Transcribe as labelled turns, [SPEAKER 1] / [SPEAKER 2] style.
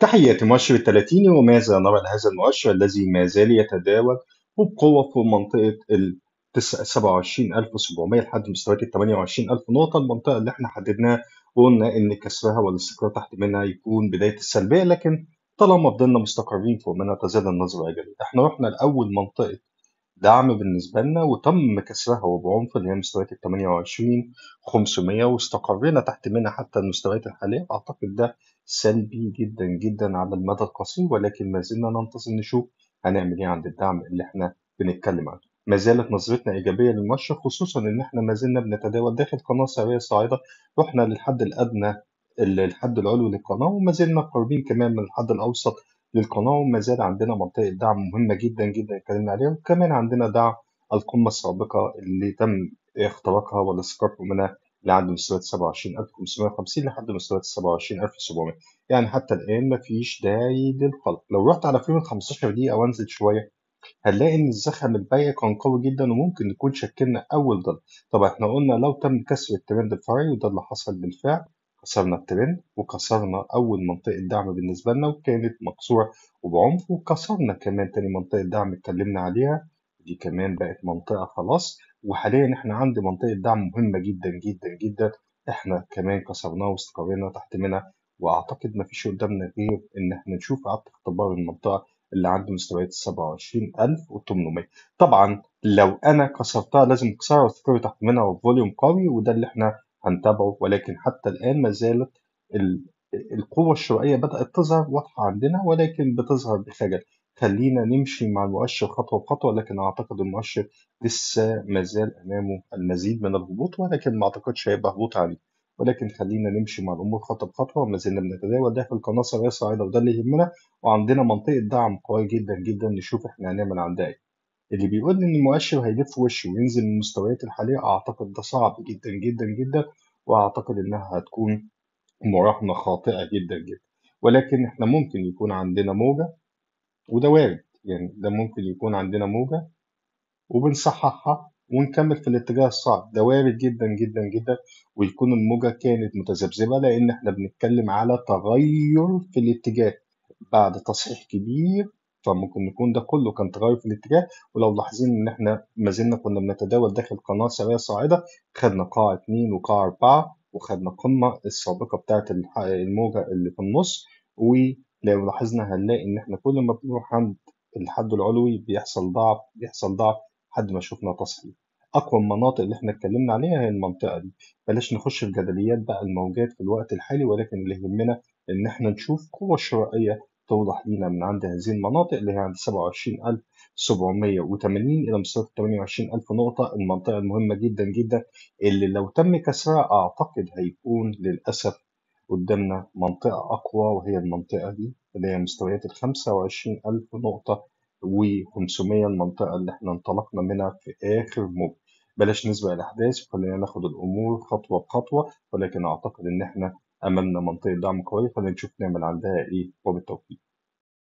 [SPEAKER 1] تحية مؤشر التلاتيني وماذا نرى لهذا المؤشر الذي ما زال يتداول وبقوة في منطقة ال 27700 لحد مستويات ال 28000 نقطة المنطقة اللي احنا حددناها وقلنا ان كسرها والاستقرار تحت منها يكون بداية السلبية لكن طالما فضلنا مستقرين فوق منها تزال النظرة إيجابية احنا رحنا لأول منطقة دعم بالنسبة لنا وتم كسرها وبعنف اللي هي مستويات ال 28 500 واستقرينا تحت منها حتى المستويات الحالية أعتقد ده سلبي جدا جدا على المدى القصير ولكن ما زلنا ننتظر نشوف هنعمل ايه عند الدعم اللي احنا بنتكلم عنه ما زالت نظرتنا ايجابيه للمؤشر خصوصا ان احنا ما زلنا بنتداول داخل قناه سعريه صاعده رحنا للحد الادنى الحد العلوي للقناه وما زلنا قريبين كمان من الحد الاوسط للقناه وما زال عندنا منطقه دعم مهمه جدا جدا اتكلمنا عليها وكمان عندنا دعم القمه السابقه اللي تم اختراقها والاسقاط منها لعند مستويات 27550 لحد مستويات 27700 يعني حتى الآن مفيش داعي للقلق لو رحت على فريم 15 دقيقة وانزل شوية هنلاقي ان الزخم البيع كان قوي جدا وممكن نكون شكلنا اول ضل طب احنا قلنا لو تم كسر الترند الفرعي وده اللي حصل بالفعل كسرنا الترند وكسرنا اول منطقه دعم بالنسبه لنا وكانت مكسوره وبعنف وكسرنا كمان تاني منطقه دعم اتكلمنا عليها دي كمان بقت منطقه خلاص وحاليا احنا عند منطقة دعم مهمة جدا جدا جدا احنا كمان كسرناها واستقرينا تحت منها واعتقد مفيش قدامنا غير ان احنا نشوف اعادة اختبار المنطقة اللي عند مستويات 27800 طبعا لو انا كسرتها لازم اكسرها واستقر تحت منها وفوليوم قوي وده اللي احنا هنتابعه ولكن حتى الان ما زالت القوة الشرائية بدأت تظهر واضحة عندنا ولكن بتظهر بخجل خلينا نمشي مع المؤشر خطوه بخطوه لكن اعتقد المؤشر لسه ما زال امامه المزيد من الهبوط ولكن ما اعتقدش هيبقى هبوط عالي ولكن خلينا نمشي مع الامور خطوه بخطوه ما زلنا بنتداول داخل القناه سريه صاعده وده اللي يهمنا وعندنا منطقه دعم قويه جدا جدا نشوف احنا هنعمل عندها ايه اللي بيقول ان المؤشر هيلف وشه وينزل من المستويات الحاليه اعتقد ده صعب جدا جدا جدا واعتقد انها هتكون مراهنه خاطئه جدا جدا ولكن احنا ممكن يكون عندنا موجه وده وارد يعني ده ممكن يكون عندنا موجة وبنصححها ونكمل في الاتجاه الصعب ده وارد جدا جدا جدا ويكون الموجة كانت متذبذبة لأن احنا بنتكلم على تغير في الاتجاه بعد تصحيح كبير فممكن يكون ده كله كان تغير في الاتجاه ولو لاحظين ان احنا ما زلنا كنا بنتداول داخل قناه سريه صاعده خدنا قاع 2 وقاع 4 وخدنا القمه السابقه بتاعت الموجه اللي في النص و لو لاحظنا هنلاقي إن إحنا كل ما بنروح عند الحد العلوي بيحصل ضعف بيحصل ضعف لحد ما شفنا تصحيح أقوى المناطق اللي إحنا اتكلمنا عليها هي المنطقة دي بلاش نخش في جدليات بقى الموجات في الوقت الحالي ولكن اللي يهمنا إن إحنا نشوف قوة شرائية توضح لينا من عند هذه المناطق اللي هي عند 27780 إلى مستوى 28000 نقطة المنطقة المهمة جدا جدا اللي لو تم كسرها أعتقد هيكون للأسف قدامنا منطقة أقوى وهي المنطقة دي اللي هي مستويات ال 25000 نقطة و500 المنطقة اللي احنا انطلقنا منها في آخر موب بلاش نسبق الأحداث وخلينا ناخد الأمور خطوة بخطوة ولكن أعتقد إن احنا أمامنا منطقة دعم قوية خلينا نشوف نعمل عندها إيه وبالتوفيق.